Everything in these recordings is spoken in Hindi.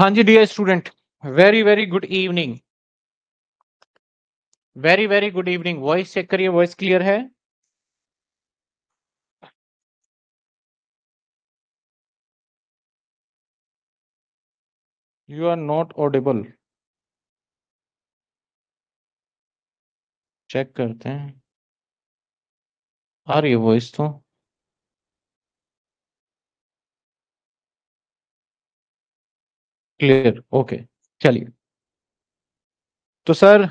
हाँ जी dear student very very good evening very very good evening voice check करिए वॉइस क्लियर है you are not audible check करते हैं आ रही है वॉइस तो क्लियर ओके चलिए तो सर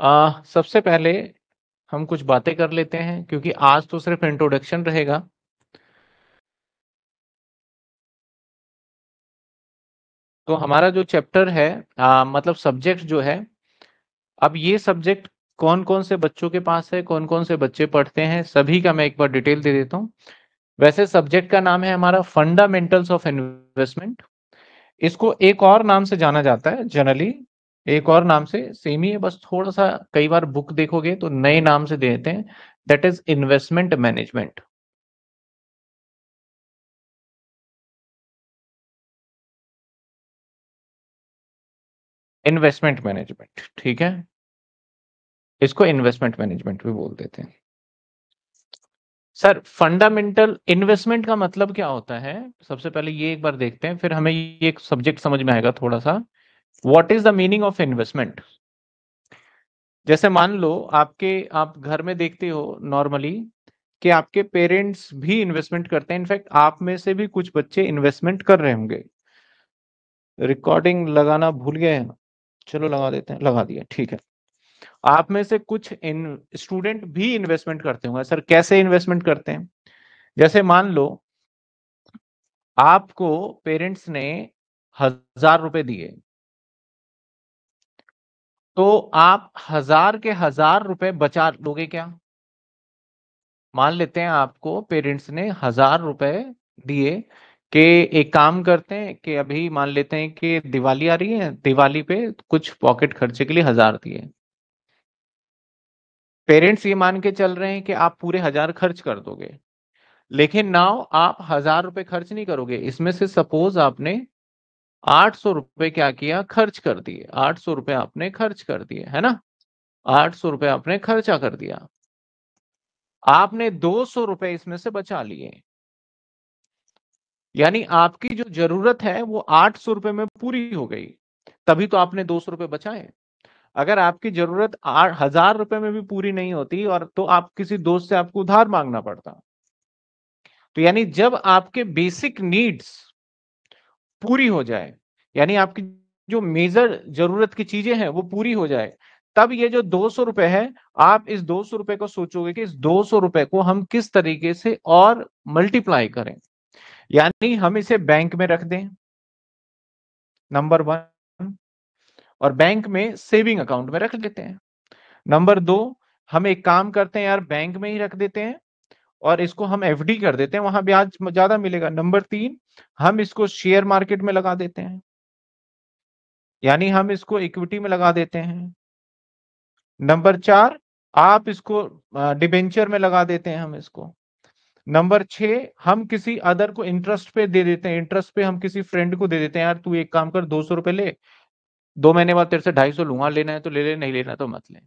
आ, सबसे पहले हम कुछ बातें कर लेते हैं क्योंकि आज तो सिर्फ इंट्रोडक्शन रहेगा तो हमारा जो चैप्टर है आ, मतलब सब्जेक्ट जो है अब ये सब्जेक्ट कौन कौन से बच्चों के पास है कौन कौन से बच्चे पढ़ते हैं सभी का मैं एक बार डिटेल दे देता हूँ वैसे सब्जेक्ट का नाम है हमारा फंडामेंटल्स ऑफ इन्वेस्टमेंट इसको एक और नाम से जाना जाता है जनरली एक और नाम से सेम ही है बस थोड़ा सा कई बार बुक देखोगे तो नए नाम से देते हैं that is investment management investment management ठीक है इसको इन्वेस्टमेंट मैनेजमेंट भी बोल देते हैं सर फंडामेंटल इन्वेस्टमेंट का मतलब क्या होता है सबसे पहले ये एक बार देखते हैं फिर हमें ये एक सब्जेक्ट समझ में आएगा थोड़ा सा what is the meaning of investment जैसे मान लो आपके आप घर में देखते हो नॉर्मली कि आपके पेरेंट्स भी इन्वेस्टमेंट करते हैं इनफैक्ट आप में से भी कुछ बच्चे इन्वेस्टमेंट कर रहे होंगे रिकॉर्डिंग लगाना भूल गए चलो लगा देते हैं लगा दिया ठीक है आप में से कुछ इन स्टूडेंट भी इन्वेस्टमेंट करते होंगे सर कैसे इन्वेस्टमेंट करते हैं जैसे मान लो आपको पेरेंट्स ने हजार रुपए दिए तो आप हजार के हजार रुपए बचा लोगे क्या मान लेते हैं आपको पेरेंट्स ने हजार रुपए दिए कि एक काम करते हैं कि अभी मान लेते हैं कि दिवाली आ रही है दिवाली पे कुछ पॉकेट खर्चे के लिए हजार दिए पेरेंट्स ये मान के चल रहे हैं कि आप पूरे हजार खर्च कर दोगे लेकिन नाव आप हजार रुपए खर्च नहीं करोगे इसमें से सपोज आपने आठ सौ रुपये क्या किया खर्च कर दिए आठ सौ रुपए आपने खर्च कर दिए है ना आठ सौ रुपये आपने खर्चा कर दिया आपने दो सौ रुपए इसमें से बचा लिए यानी आपकी जो जरूरत है वो आठ सौ रुपये में पूरी हो गई तभी तो आपने दो सौ रुपये बचाए अगर आपकी जरूरत हजार रुपए में भी पूरी नहीं होती और तो आप किसी दोस्त से आपको उधार मांगना पड़ता तो यानी जब आपके बेसिक नीड्स पूरी हो जाए यानी आपकी जो मेजर जरूरत की चीजें हैं वो पूरी हो जाए तब ये जो दो सौ रुपए है आप इस दो सौ रुपए को सोचोगे कि इस दो सौ रुपए को हम किस तरीके से और मल्टीप्लाई करें यानी हम इसे बैंक में रख दें नंबर वन और बैंक में सेविंग अकाउंट में रख लेते हैं नंबर दो हम एक काम करते हैं यार बैंक में ही रख देते हैं और इसको हम एफ कर देते हैं वहां ब्याज ज्यादा मिलेगा नंबर तीन हम इसको शेयर मार्केट में लगा देते हैं यानी हम इसको इक्विटी में लगा देते हैं नंबर चार आप इसको डिबेंचर में लगा देते हैं हम इसको नंबर छ हम किसी अदर को इंटरेस्ट पे दे देते हैं इंटरेस्ट पे हम किसी फ्रेंड को दे देते हैं यार तू एक काम कर दो सौ रुपए ले दो महीने बाद तेरे से ढाई सौ लूंगा लेना है तो ले ले नहीं लेना तो मत ले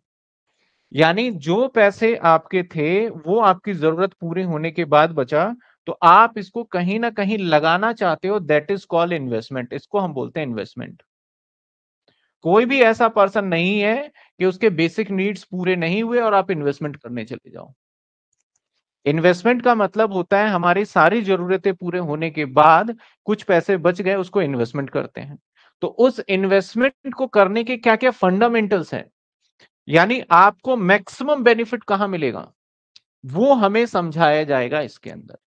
यानी जो पैसे आपके थे वो आपकी जरूरत पूरी होने के बाद बचा तो आप इसको कहीं ना कहीं लगाना चाहते हो दैट इज कॉल इन्वेस्टमेंट इसको हम बोलते हैं इन्वेस्टमेंट कोई भी ऐसा पर्सन नहीं है कि उसके बेसिक नीड्स पूरे नहीं हुए और आप इन्वेस्टमेंट करने चले जाओ इन्वेस्टमेंट का मतलब होता है हमारी सारी जरूरतें पूरे होने के बाद कुछ पैसे बच गए उसको इन्वेस्टमेंट करते हैं तो उस इन्वेस्टमेंट को करने के क्या क्या फंडामेंटल्स हैं यानी आपको मैक्सिमम बेनिफिट कहां मिलेगा वो हमें समझाया जाएगा इसके अंदर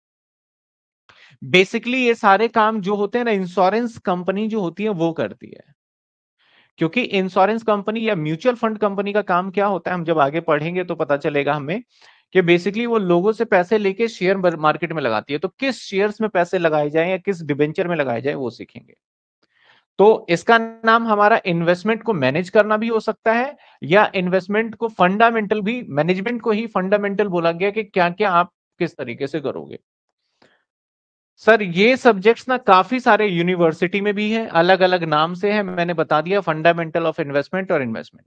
बेसिकली ये सारे काम जो होते हैं ना इंश्योरेंस कंपनी जो होती है वो करती है क्योंकि इंश्योरेंस कंपनी या म्यूचुअल फंड कंपनी का काम क्या होता है हम जब आगे पढ़ेंगे तो पता चलेगा हमें कि बेसिकली वो लोगों से पैसे लेके शेयर मार्केट में लगाती है तो किस शेयर्स में पैसे लगाए जाए या किस डिबेंचर में लगाए जाए वो सीखेंगे तो इसका नाम हमारा इन्वेस्टमेंट को मैनेज करना भी हो सकता है या इन्वेस्टमेंट को फंडामेंटल भी मैनेजमेंट को ही फंडामेंटल बोला गया कि क्या क्या आप किस तरीके से करोगे सर ये सब्जेक्ट्स ना काफी सारे यूनिवर्सिटी में भी है अलग अलग नाम से है मैंने बता दिया फंडामेंटल ऑफ इन्वेस्टमेंट और इन्वेस्टमेंट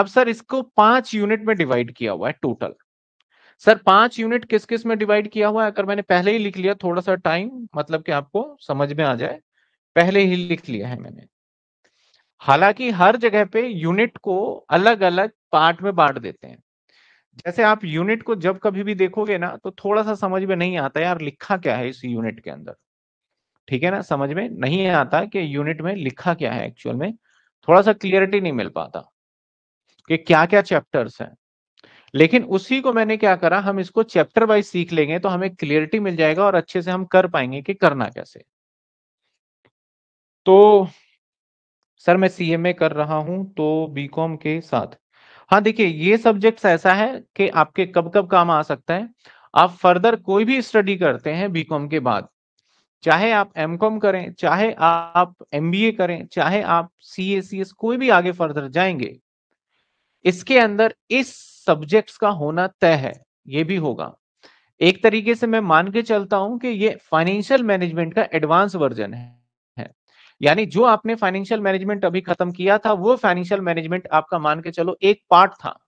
अब सर इसको पांच यूनिट में डिवाइड किया हुआ है टोटल सर पांच यूनिट किस किस में डिवाइड किया हुआ है अगर मैंने पहले ही लिख लिया थोड़ा सा टाइम मतलब कि आपको समझ में आ जाए पहले ही लिख लिया है मैंने हालांकि हर जगह पे यूनिट को अलग अलग पार्ट में बांट देते हैं जैसे आप यूनिट को जब कभी भी देखोगे ना तो थोड़ा सा समझ में नहीं आता यार लिखा क्या है इस यूनिट के अंदर ठीक है ना समझ में नहीं आता कि यूनिट में लिखा क्या है एक्चुअल में थोड़ा सा क्लियरिटी नहीं मिल पाता कि क्या क्या चैप्टर्स हैं लेकिन उसी को मैंने क्या करा हम इसको चैप्टर वाइज सीख लेंगे तो हमें क्लियरिटी मिल जाएगा और अच्छे से हम कर पाएंगे कि करना कैसे तो सर मैं सीएमए कर रहा हूं तो बीकॉम के साथ हाँ देखिए ये सब्जेक्ट्स ऐसा है कि आपके कब कब काम आ सकता है आप फर्दर कोई भी स्टडी करते हैं बीकॉम के बाद चाहे आप एम कॉम करें चाहे आप एम बी ए करें चाहे आप सी ए सी एस कोई भी आगे फर्दर जाएंगे इसके अंदर इस सब्जेक्ट्स का होना तय है ये भी होगा एक तरीके से मैं मान के चलता हूं कि ये फाइनेंशियल मैनेजमेंट का एडवांस वर्जन है यानी जो आपने फाइनेंशियल मैनेजमेंट अभी खत्म किया था वो फाइनेंशियल मैनेजमेंट आपका मान के चलो एक पार्ट था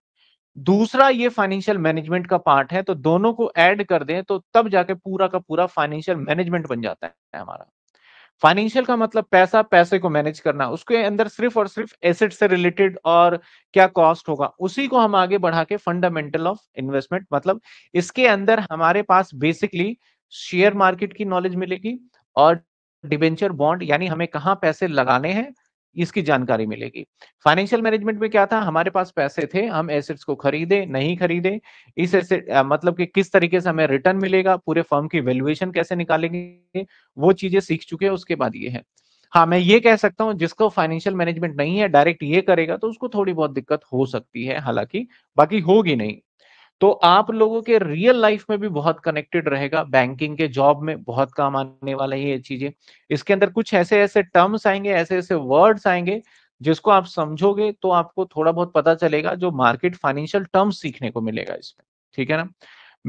दूसरा ये फाइनेंशियल मैनेजमेंट का पार्ट है तो दोनों को ऐड कर दें तो तब जाके पूरा का पूरा फाइनेंशियल मैनेजमेंट बन जाता है हमारा फाइनेंशियल का मतलब पैसा पैसे को मैनेज करना उसके अंदर सिर्फ और सिर्फ एसेट से रिलेटेड और क्या कॉस्ट होगा उसी को हम आगे बढ़ा के फंडामेंटल ऑफ इन्वेस्टमेंट मतलब इसके अंदर हमारे पास बेसिकली शेयर मार्केट की नॉलेज मिलेगी और डिबेंचर बॉन्ड यानी हमें कहाँ पैसे लगाने हैं इसकी जानकारी मिलेगी फाइनेंशियल मैनेजमेंट में क्या था हमारे पास पैसे थे हम एसेट्स को खरीदे नहीं खरीदे इस एसेट मतलब कि किस तरीके से हमें रिटर्न मिलेगा पूरे फर्म की वैल्यूएशन कैसे निकालेंगे वो चीजें सीख चुके हैं उसके बाद ये है हाँ मैं ये कह सकता हूँ जिसको फाइनेंशियल मैनेजमेंट नहीं है डायरेक्ट ये करेगा तो उसको थोड़ी बहुत दिक्कत हो सकती है हालांकि बाकी होगी नहीं तो आप लोगों के रियल लाइफ में भी बहुत कनेक्टेड रहेगा बैंकिंग के जॉब में बहुत काम आने वाला ये चीजें इसके अंदर कुछ ऐसे ऐसे टर्म्स आएंगे ऐसे ऐसे वर्ड्स आएंगे जिसको आप समझोगे तो आपको थोड़ा बहुत पता चलेगा जो मार्केट फाइनेंशियल टर्म्स सीखने को मिलेगा इसमें ठीक है ना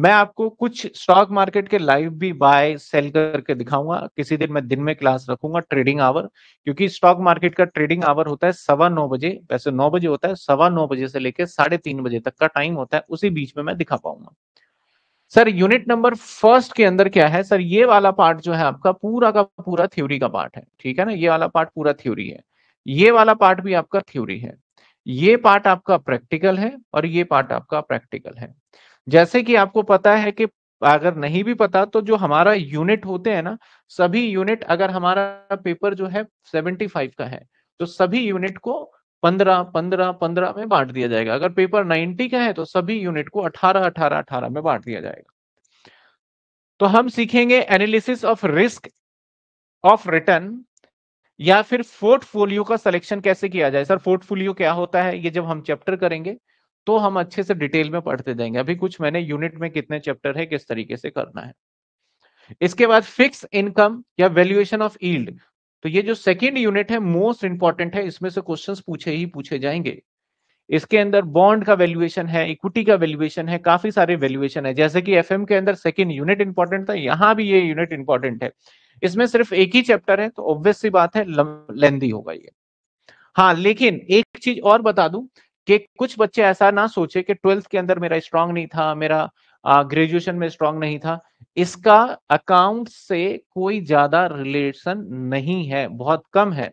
मैं आपको कुछ स्टॉक मार्केट के लाइव भी बाय सेल करके दिखाऊंगा किसी दिन मैं दिन में क्लास रखूंगा ट्रेडिंग आवर क्योंकि स्टॉक मार्केट का ट्रेडिंग आवर होता है सवा नौ बजे वैसे नौ बजे होता है सवा नौ बजे से लेकर साढ़े तीन बजे तक का टाइम होता है उसी बीच में मैं दिखा पाऊंगा सर यूनिट नंबर फर्स्ट के अंदर क्या है सर ये वाला पार्ट जो है आपका पूरा का पूरा थ्योरी का पार्ट है ठीक है ना ये वाला पार्ट पूरा थ्योरी है ये वाला पार्ट भी आपका थ्योरी है ये पार्ट आपका प्रैक्टिकल है और ये पार्ट आपका प्रैक्टिकल है जैसे कि आपको पता है कि अगर नहीं भी पता तो जो हमारा यूनिट होते हैं ना सभी यूनिट अगर हमारा पेपर जो है 75 का है तो सभी यूनिट को 15 15 15 में बांट दिया जाएगा अगर पेपर 90 का है तो सभी यूनिट को 18 18 18 में बांट दिया जाएगा तो हम सीखेंगे analysis of risk of return या फिर पोर्टफोलियो का सिलेक्शन कैसे किया जाए सर पोर्टफोलियो क्या होता है ये जब हम चैप्टर करेंगे तो हम अच्छे से डिटेल में पढ़ते जाएंगे अभी कुछ मैंने यूनिट में कितने चैप्टर है किस तरीके से करना है इसके बाद फिक्स इनकम या वैल्यूएशन ऑफ ईल्ड तो ये जो सेकेंड यूनिट है मोस्ट इंपॉर्टेंट है इसमें से क्वेश्चन पूछे ही पूछे जाएंगे इसके अंदर बॉन्ड का वैल्यूएशन है इक्विटी का वैल्यूएशन है काफी सारे वैल्यूएशन है जैसे कि एफएम के अंदर सेकंड यूनिट इंपॉर्टेंट था यहाँ भी ये यूनिट इंपॉर्टेंट है इसमें सिर्फ एक ही चैप्टर है तो ऑब्वियस सी बात है लेंदी होगा ये हाँ लेकिन एक चीज और बता दूं कि कुछ बच्चे ऐसा ना सोचे कि ट्वेल्थ के अंदर मेरा स्ट्रांग नहीं था मेरा ग्रेजुएशन में स्ट्रांग नहीं था इसका अकाउंट से कोई ज्यादा रिलेशन नहीं है बहुत कम है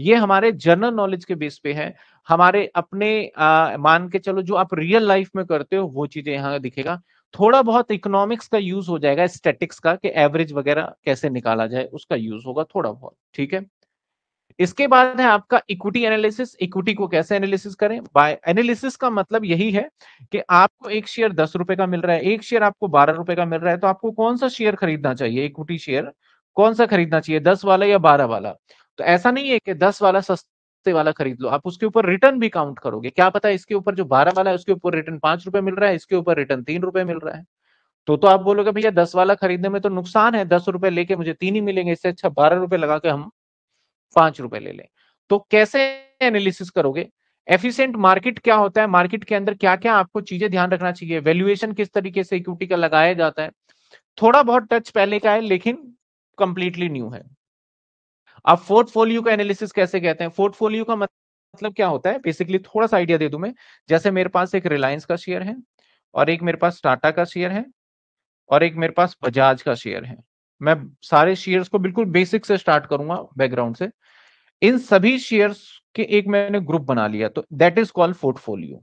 ये हमारे जनरल नॉलेज के बेस पे है हमारे अपने आ, मान के चलो जो आप रियल लाइफ में करते हो वो चीजें यहाँ दिखेगा थोड़ा बहुत इकोनॉमिक्स का यूज हो जाएगा स्टेटिक्स का कि एवरेज वगैरह कैसे निकाला जाए उसका यूज होगा थोड़ा बहुत ठीक है इसके बाद है आपका इक्विटी एनालिसिस इक्विटी को कैसे एनालिसिस करें बाय एनालिसिस का मतलब यही है कि आपको एक शेयर दस रुपए का मिल रहा है एक शेयर आपको बारह रुपए का मिल रहा है तो आपको कौन सा शेयर खरीदना चाहिए इक्विटी शेयर कौन सा खरीदना चाहिए दस वाला या बारह वाला तो ऐसा नहीं है कि दस वाला सस्ते वाला खरीद लो आप उसके ऊपर रिटर्न भी काउंट करोगे क्या पता इसके ऊपर जो बारह वाला है उसके ऊपर रिटर्न पांच रुपए मिल रहा है इसके ऊपर रिटर्न तीन रुपए मिल रहा है तो तो आप बोलोगे भैया दस वाला खरीदने में तो नुकसान है दस रुपए लेके मुझे तीन ही मिलेंगे इससे अच्छा बारह रुपए लगा के हम पांच रुपए ले लें तो कैसे एनालिसिस करोगे एफिशिएंट मार्केट क्या होता है मार्केट के अंदर क्या क्या आपको चीजें ध्यान रखना चाहिए वैल्यूएशन किस तरीके से इक्विटी का लगाया जाता है थोड़ा बहुत टच पहले का है लेकिन कंप्लीटली न्यू है अब पोर्टफोलियो का एनालिसिस कैसे कहते हैं पोर्टफोलियो का मतलब क्या होता है बेसिकली थोड़ा सा आइडिया दे दू मैं जैसे मेरे पास एक रिलायंस का शेयर है और एक मेरे पास टाटा का शेयर है और एक मेरे पास बजाज का शेयर है मैं सारे शेयर्स को बिल्कुल बेसिक से स्टार्ट करूंगा बैकग्राउंड से इन सभी शेयर्स के एक मैंने ग्रुप बना लिया तो that is called portfolio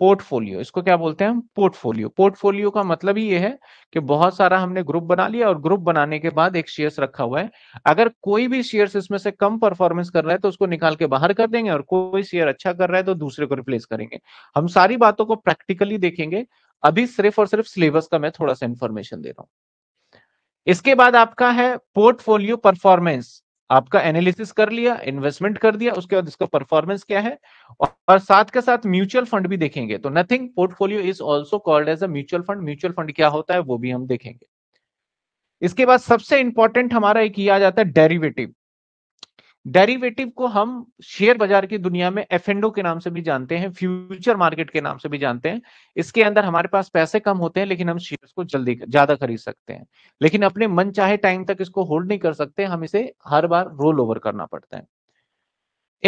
portfolio इसको क्या बोलते हैं हम पोर्टफोलियो पोर्टफोलियो का मतलब ही ये है कि बहुत सारा हमने ग्रुप बना लिया और ग्रुप बनाने के बाद एक शेयर्स रखा हुआ है अगर कोई भी शेयर्स इसमें से कम परफॉर्मेंस कर रहा है तो उसको निकाल के बाहर कर देंगे और कोई शेयर अच्छा कर रहा है तो दूसरे को रिप्लेस करेंगे हम सारी बातों को प्रैक्टिकली देखेंगे अभी सिर्फ और सिर्फ सिलेबस का मैं थोड़ा सा इन्फॉर्मेशन दे रहा हूँ इसके बाद आपका है पोर्टफोलियो परफॉर्मेंस आपका एनालिसिस कर लिया इन्वेस्टमेंट कर दिया उसके बाद इसका परफॉर्मेंस क्या है और साथ के साथ म्यूचुअल फंड भी देखेंगे तो nothing portfolio is also called as a mutual fund mutual fund क्या होता है वो भी हम देखेंगे इसके बाद सबसे इंपॉर्टेंट हमारा एक ये आ जाता है डेरिवेटिव डेरिवेटिव को हम शेयर बाजार की दुनिया में एफ के नाम से भी जानते हैं फ्यूचर मार्केट के नाम से भी जानते हैं इसके अंदर हमारे पास पैसे कम होते हैं लेकिन हम शेयर्स को जल्दी ज्यादा खरीद सकते हैं लेकिन अपने मन चाहे टाइम तक इसको होल्ड नहीं कर सकते हम इसे हर बार रोल ओवर करना पड़ता है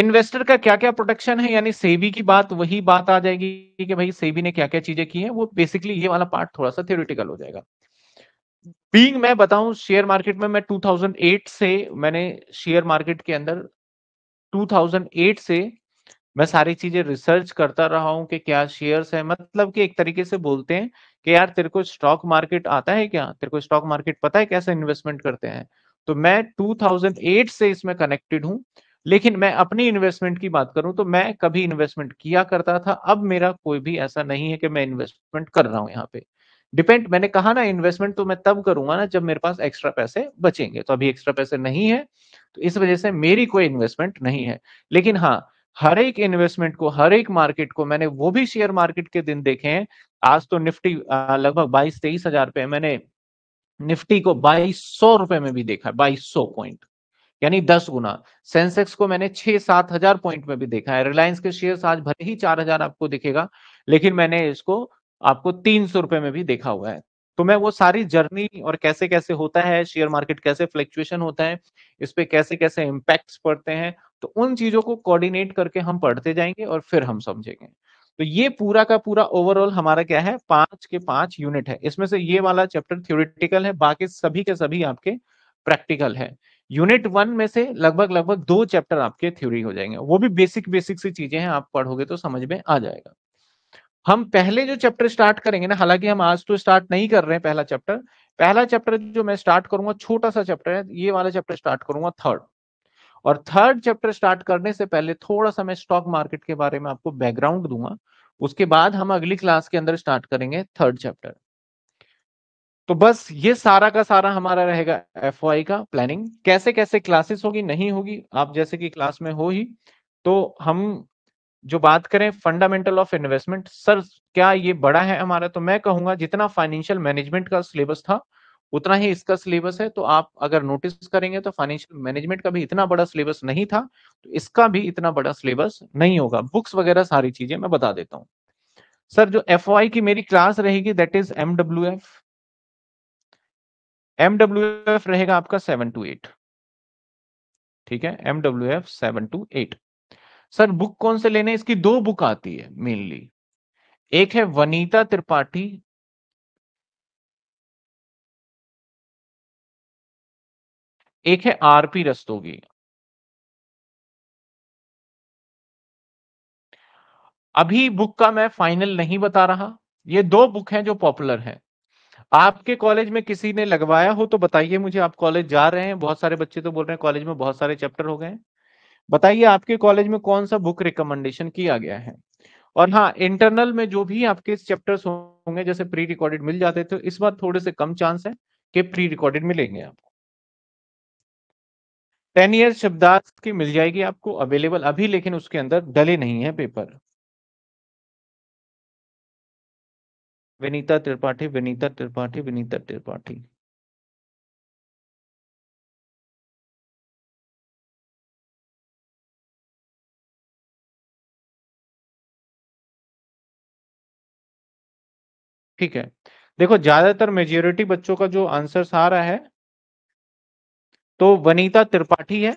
इन्वेस्टर का क्या क्या प्रोटेक्शन है यानी सेबी की बात वही बात आ जाएगी कि भाई सेबी ने क्या क्या चीजें की हैं वो बेसिकली ये वाला पार्ट थोड़ा सा थियोरिटिकल हो जाएगा बीइंग मैं बताऊं शेयर मार्केट में मैं 2008 से मैंने शेयर मार्केट के अंदर 2008 से मैं सारी चीजें रिसर्च करता रहा हूं कि क्या शेयर्स है मतलब कि एक तरीके से बोलते हैं कि यार तेरे को स्टॉक मार्केट आता है क्या तेरे को स्टॉक मार्केट पता है कैसे इन्वेस्टमेंट करते हैं तो मैं 2008 से इसमें कनेक्टेड हूँ लेकिन मैं अपनी इन्वेस्टमेंट की बात करूं तो मैं कभी इन्वेस्टमेंट किया करता था अब मेरा कोई भी ऐसा नहीं है कि मैं इन्वेस्टमेंट कर रहा हूं यहाँ पे डिपेंड मैंने कहा ना इन्वेस्टमेंट तो मैं तब करूंगा ना जब मेरे पास एक्स्ट्रा पैसे बचेंगे तो अभी एक्स्ट्रा पैसे नहीं है तो इस वजह से मेरी कोई इन्वेस्टमेंट नहीं है लेकिन हाँ हर एक इन्वेस्टमेंट को हर एक मार्केट को मैंने वो भी शेयर मार्केट के दिन देखे हैं आज तो निफ्टी लगभग बाईस तेईस हजार पे मैंने निफ्टी को बाईस सौ रुपए में भी देखा है बाईस सौ पॉइंट यानी दस गुना सेंसेक्स को मैंने छह सात हजार पॉइंट में भी देखा है रिलायंस के शेयर्स आज भले ही चार हजार आपको दिखेगा लेकिन मैंने इसको आपको तीन सौ रुपए में भी देखा हुआ है तो मैं वो सारी जर्नी और कैसे कैसे होता है शेयर मार्केट कैसे फ्लक्चुएशन होता है इस पर कैसे कैसे इम्पैक्ट पड़ते हैं तो उन चीजों को कोऑर्डिनेट करके हम पढ़ते जाएंगे और फिर हम समझेंगे तो ये पूरा का पूरा ओवरऑल हमारा क्या है पांच के पांच यूनिट है इसमें से ये वाला चैप्टर थ्योरिटिकल है बाकी सभी के सभी आपके प्रैक्टिकल है यूनिट वन में से लगभग लगभग दो चैप्टर आपके थ्योरी हो जाएंगे वो भी बेसिक बेसिक सी चीजें हैं आप पढ़ोगे तो समझ में आ जाएगा हम पहले जो चैप्टर स्टार्ट करेंगे ना हालांकि हम आज तो स्टार्ट नहीं कर रहे हैं पहला चैप्टर पहला चैप्टर जो मैं स्टार्ट करूंगा छोटा सा चैप्टर है ये वाला चैप्टर स्टार्ट करूंगा थर्ड और थर्ड चैप्टर स्टार्ट करने से पहले थोड़ा सा मैं स्टॉक मार्केट के बारे में आपको बैकग्राउंड दूंगा उसके बाद हम अगली क्लास के अंदर स्टार्ट करेंगे थर्ड चैप्टर तो बस ये सारा का सारा हमारा रहेगा एफ का प्लानिंग कैसे कैसे क्लासेस होगी नहीं होगी आप जैसे कि क्लास में हो ही तो हम जो बात करें फंडामेंटल ऑफ इन्वेस्टमेंट सर क्या ये बड़ा है हमारा तो मैं कहूंगा जितना फाइनेंशियल मैनेजमेंट का सिलेबस था उतना ही इसका सिलेबस है तो आप अगर नोटिस करेंगे तो फाइनेंशियल मैनेजमेंट का भी इतना बड़ा सिलेबस नहीं था तो इसका भी इतना बड़ा सिलेबस नहीं होगा बुक्स वगैरह सारी चीजें मैं बता देता हूँ सर जो एफ की मेरी क्लास रहेगी that is M W F M W F रहेगा आपका सेवन टू एट ठीक है M W F seven to eight sir book कौन से लेने इसकी दो बुक आती है मेनली एक है वनीता त्रिपाठी एक है आरपी रस्तोगी अभी बुक का मैं फाइनल नहीं बता रहा ये दो बुक हैं जो पॉपुलर हैं आपके कॉलेज में किसी ने लगवाया हो तो बताइए मुझे आप कॉलेज जा रहे हैं बहुत सारे बच्चे तो बोल रहे हैं कॉलेज में बहुत सारे चैप्टर हो गए हैं बताइए आपके कॉलेज में कौन सा बुक रिकमेंडेशन किया गया है और हाँ इंटरनल में जो भी आपके चैप्टर्स होंगे जैसे प्री रिकॉर्डेड मिल जाते थे इस बार थोड़े से कम चांस है कि प्री रिकॉर्डेड मिलेंगे आपको टेन ईयर शब्दार्थ की मिल जाएगी आपको अवेलेबल अभी लेकिन उसके अंदर डले नहीं है पेपर विनीता त्रिपाठी विनीता त्रिपाठी विनीता त्रिपाठी ठीक है देखो ज्यादातर मेजोरिटी बच्चों का जो आंसर आ रहा है तो वनीता त्रिपाठी है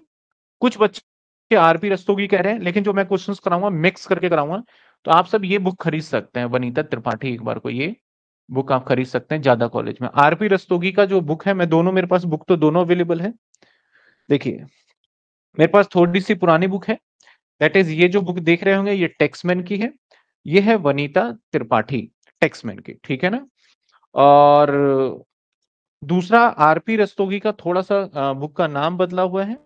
कुछ बच्चे आरपी रस्तोगी कह रहे हैं लेकिन जो मैं क्वेश्चंस कराऊंगा मिक्स करके कराऊंगा तो आप सब ये बुक खरीद सकते हैं वनीता त्रिपाठी एक बार को ये बुक आप खरीद सकते हैं ज्यादा कॉलेज में आरपी रस्तोगी का जो बुक है मैं दोनों मेरे पास बुक तो दोनों अवेलेबल है देखिए मेरे पास थोड़ी सी पुरानी बुक है दैट इज ये जो बुक देख रहे होंगे ये टेक्समैन की है ये है वनीता त्रिपाठी टेक्समैन की ठीक है ना और दूसरा आरपी रस्तोगी का थोड़ा सा बुक का नाम बदला हुआ है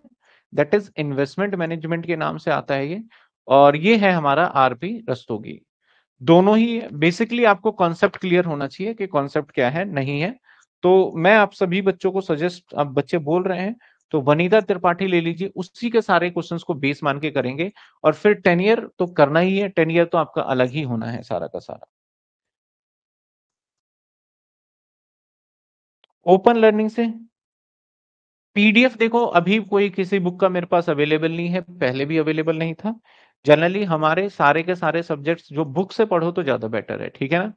दैट इज इन्वेस्टमेंट मैनेजमेंट के नाम से आता है ये और ये है हमारा आरपी रस्तोगी दोनों ही बेसिकली आपको कॉन्सेप्ट क्लियर होना चाहिए कि कॉन्सेप्ट क्या है नहीं है तो मैं आप सभी बच्चों को सजेस्ट आप बच्चे बोल रहे हैं तो वनिता त्रिपाठी ले लीजिए उसी के सारे क्वेश्चंस को बेस मान के करेंगे और फिर टेन ईयर तो करना ही है टेन ईयर तो आपका अलग ही होना है सारा का सारा ओपन लर्निंग से पीडीएफ देखो अभी कोई किसी बुक का मेरे पास अवेलेबल नहीं है पहले भी अवेलेबल नहीं था जनरली हमारे सारे के सारे सब्जेक्ट्स जो बुक से पढ़ो तो ज्यादा बेटर है ठीक है ना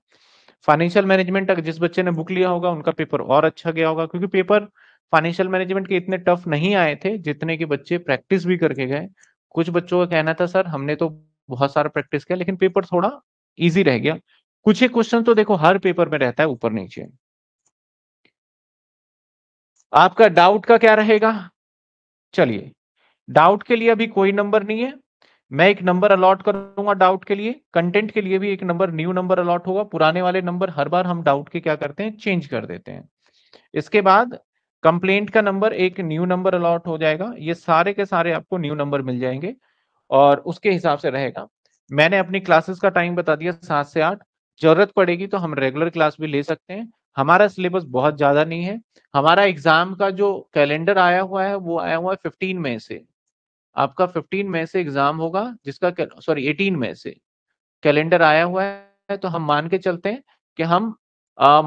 फाइनेंशियल मैनेजमेंट अगर जिस बच्चे ने बुक लिया होगा उनका पेपर और अच्छा गया होगा क्योंकि पेपर फाइनेंशियल मैनेजमेंट के इतने टफ नहीं आए थे जितने के बच्चे प्रैक्टिस भी करके गए कुछ बच्चों का कहना था सर हमने तो बहुत सारा प्रैक्टिस किया लेकिन पेपर थोड़ा ईजी रह गया कुछ एक क्वेश्चन तो देखो हर पेपर में रहता है ऊपर नीचे आपका डाउट का क्या रहेगा चलिए डाउट के लिए अभी कोई नंबर नहीं है मैं एक नंबर अलॉट करूंगा डाउट के लिए कंटेंट के लिए भी एक नंबर न्यू नंबर अलॉट होगा पुराने वाले नंबर हर बार हम डाउट के क्या करते हैं चेंज कर देते हैं इसके बाद कंप्लेंट का नंबर एक न्यू नंबर अलॉट हो जाएगा ये सारे के सारे आपको न्यू नंबर मिल जाएंगे और उसके हिसाब से रहेगा मैंने अपनी क्लासेस का टाइम बता दिया सात से आठ जरूरत पड़ेगी तो हम रेगुलर क्लास भी ले सकते हैं हमारा सिलेबस बहुत ज्यादा नहीं है हमारा एग्जाम का जो कैलेंडर आया हुआ है वो आया हुआ है फिफ्टीन मई से आपका फिफ्टीन मई से एग्जाम होगा जिसका सॉरी एटीन मई से कैलेंडर आया हुआ है तो हम मान के चलते हैं कि हम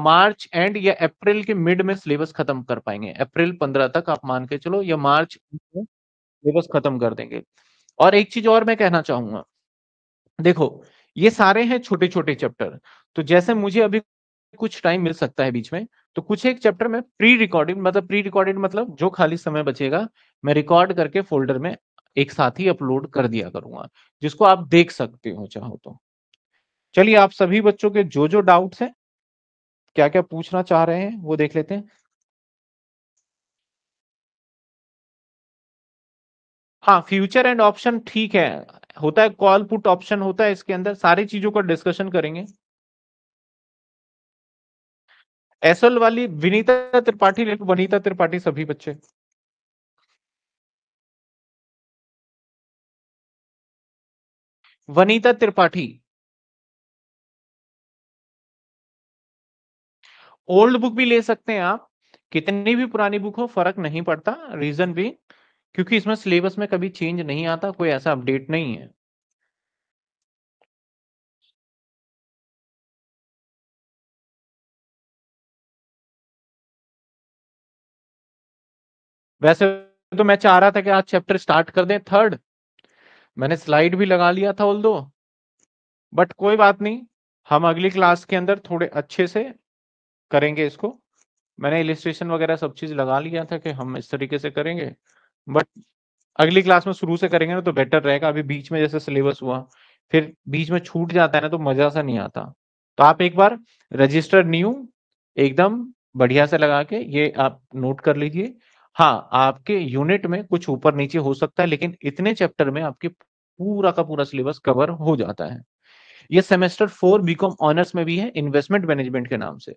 मार्च एंड या अप्रैल के मिड में सिलेबस खत्म कर पाएंगे अप्रैल पंद्रह तक आप मान के चलो या मार्च में सिलेबस खत्म कर देंगे और एक चीज और मैं कहना चाहूंगा देखो ये सारे हैं छोटे छोटे चैप्टर तो जैसे मुझे अभी कुछ टाइम मिल सकता है बीच में तो कुछ एक चैप्टर में प्री रिकॉर्डेड मतलब प्री रिकॉर्डेड मतलब जो खाली समय बचेगा मैं रिकॉर्ड करके फोल्डर में एक साथ ही अपलोड कर दिया करूंगा जिसको आप देख सकते हो चाहो तो चलिए आप सभी बच्चों के जो जो डाउट है क्या क्या पूछना चाह रहे हैं वो देख लेते हैं हाँ फ्यूचर एंड ऑप्शन ठीक है होता है कॉल पुट ऑप्शन होता है इसके अंदर सारी चीजों का डिस्कशन करेंगे एसएल वाली विनीता त्रिपाठी ले लो वनीता त्रिपाठी सभी बच्चे वनीता त्रिपाठी ओल्ड बुक भी ले सकते हैं आप कितनी भी पुरानी बुक हो फर्क नहीं पड़ता रीजन भी क्योंकि इसमें सिलेबस में कभी चेंज नहीं आता कोई ऐसा अपडेट नहीं है वैसे तो मैं चाह रहा था कि आज चैप्टर स्टार्ट कर दें थर्ड मैंने स्लाइड भी लगा लिया था ओल्दो बट कोई बात नहीं हम अगली क्लास के अंदर थोड़े अच्छे से करेंगे इसको मैंने इलिस्ट्रेशन वगैरह सब चीज लगा लिया था कि हम इस तरीके से करेंगे बट अगली क्लास में शुरू से करेंगे ना तो बेटर रहेगा अभी बीच में जैसे सिलेबस हुआ फिर बीच में छूट जाता है ना तो मजा सा नहीं आता तो आप एक बार रजिस्टर न्यू एकदम बढ़िया से लगा के ये आप नोट कर लीजिए हाँ, आपके यूनिट में कुछ ऊपर नीचे हो सकता है, लेकिन इतने चैप्टर में आपके पूरा का पूरा सिलेबस कवर हो जाता है। ये सेमेस्टर फोर बीकॉम ऑनर्स में भी है, इन्वेस्टमेंट मैनेजमेंट के नाम से।